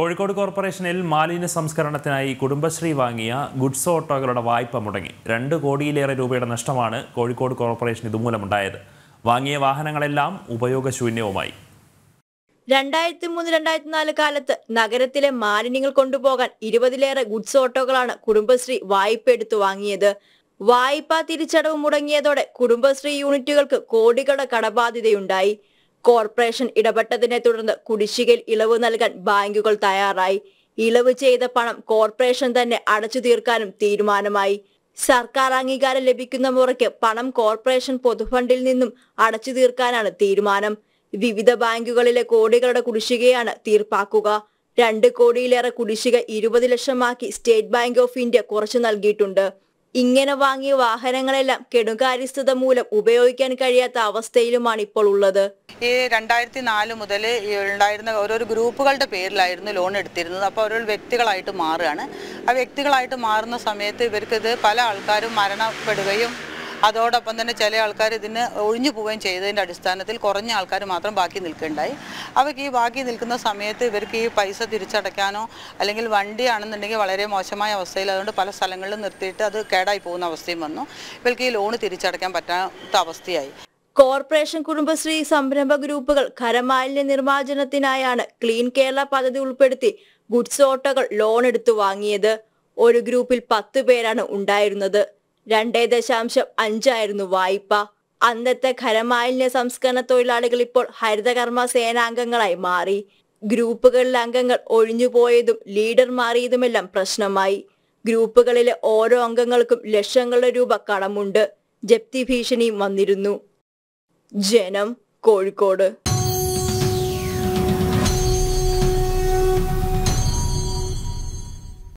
കോഴിക്കോട് കോർപ്പറേഷനിൽ മാലിന്യ സംസ്കരണത്തിനായി കുടുംബശ്രീ വാങ്ങിയ ഗുഡ്സ് ഓട്ടോകളുടെ വായ്പ മുടങ്ങി രണ്ട് കോടിയിലേറെ രൂപയുടെ നഷ്ടമാണ് കോഴിക്കോട് കോർപ്പറേഷൻ ഇതുമൂലമുണ്ടായത് വാങ്ങിയ വാഹനങ്ങളെല്ലാം ഉപയോഗശൂന്യവുമായി രണ്ടായിരത്തി മൂന്ന് രണ്ടായിരത്തി നാല് കാലത്ത് നഗരത്തിലെ മാലിന്യങ്ങൾ കൊണ്ടുപോകാൻ ഇരുപതിലേറെ ഗുഡ്സ് ഓട്ടോകളാണ് കുടുംബശ്രീ വായ്പ എടുത്തു വാങ്ങിയത് വായ്പാ തിരിച്ചടവ് മുടങ്ങിയതോടെ കുടുംബശ്രീ യൂണിറ്റുകൾക്ക് കോടികളുടെ കടബാധ്യതയുണ്ടായി കോർപ്പറേഷൻ ഇടപെട്ടതിനെ തുടർന്ന് കുടിശ്ശികയിൽ ഇളവ് നൽകാൻ ബാങ്കുകൾ തയ്യാറായി ഇളവ് ചെയ്ത പണം കോർപ്പറേഷൻ തന്നെ അടച്ചു തീർക്കാനും തീരുമാനമായി സർക്കാർ അംഗീകാരം ലഭിക്കുന്ന മുറയ്ക്ക് പണം കോർപ്പറേഷൻ പൊതുഫണ്ടിൽ നിന്നും അടച്ചു തീർക്കാനാണ് തീരുമാനം വിവിധ ബാങ്കുകളിലെ കോടികളുടെ കുടിശ്ശികയാണ് തീർപ്പാക്കുക രണ്ട് കോടിയിലേറെ കുടിശ്ശിക ഇരുപത് ലക്ഷമാക്കി സ്റ്റേറ്റ് ബാങ്ക് ഓഫ് ഇന്ത്യ കുറച്ചു നൽകിയിട്ടുണ്ട് ഇങ്ങനെ വാങ്ങിയ വാഹനങ്ങളെല്ലാം കെടുകാര്യസ്ഥത മൂലം ഉപയോഗിക്കാൻ കഴിയാത്ത അവസ്ഥയിലുമാണ് ഇപ്പോൾ ഉള്ളത് ഈ രണ്ടായിരത്തി നാല് മുതൽ ഉണ്ടായിരുന്ന ഓരോരോ ഗ്രൂപ്പുകളുടെ പേരിലായിരുന്നു ലോൺ എടുത്തിരുന്നത് അപ്പോൾ ഓരോ വ്യക്തികളായിട്ട് മാറുകയാണ് ആ വ്യക്തികളായിട്ട് മാറുന്ന സമയത്ത് ഇവർക്കിത് പല ആൾക്കാരും മരണപ്പെടുകയും അതോടൊപ്പം തന്നെ ചില ആൾക്കാർ ഇതിന് ഒഴിഞ്ഞു പോവുകയും ചെയ്തതിൻ്റെ അടിസ്ഥാനത്തിൽ കുറഞ്ഞ ആൾക്കാർ മാത്രം ബാക്കി നിൽക്കുകയുണ്ടായി അവർക്ക് ഈ ബാക്കി നിൽക്കുന്ന സമയത്ത് ഇവർക്ക് ഈ പൈസ തിരിച്ചടയ്ക്കാനോ അല്ലെങ്കിൽ വണ്ടിയാണെന്നുണ്ടെങ്കിൽ വളരെ മോശമായ അവസ്ഥയിൽ അതുകൊണ്ട് പല സ്ഥലങ്ങളിലും നിർത്തിയിട്ട് അത് കേടായി പോകുന്ന അവസ്ഥയും വന്നു ഇവർക്ക് ഈ ലോണ് തിരിച്ചടയ്ക്കാൻ പറ്റാത്ത അവസ്ഥയായി കോർപ്പറേഷൻ കുടുംബശ്രീ സംരംഭ ഗ്രൂപ്പുകൾ ഖരമാലിന്യ നിർമ്മാർജ്ജനത്തിനായാണ് ക്ലീൻ കേരള പദ്ധതി ഉൾപ്പെടുത്തി ഗുഡ്സ് ഓട്ടോകൾ ലോൺ എടുത്തു വാങ്ങിയത് ഒരു ഗ്രൂപ്പിൽ പത്ത് പേരാണ് ഉണ്ടായിരുന്നത് രണ്ടേ ദശാംശം അഞ്ചായിരുന്നു വായ്പ അന്നത്തെ ഖരമാലിന്യ സംസ്കരണ തൊഴിലാളികൾ ഇപ്പോൾ ഹരിതകർമ്മ സേനാംഗങ്ങളായി മാറി ഗ്രൂപ്പുകളിലെ അംഗങ്ങൾ ഒഴിഞ്ഞുപോയതും ലീഡർ മാറിയതുമെല്ലാം പ്രശ്നമായി ഗ്രൂപ്പുകളിലെ ഓരോ അംഗങ്ങൾക്കും ലക്ഷങ്ങളുടെ രൂപ കടമുണ്ട് ജപ്തി ഭീഷണിയും വന്നിരുന്നു ജനം കോഴിക്കോട്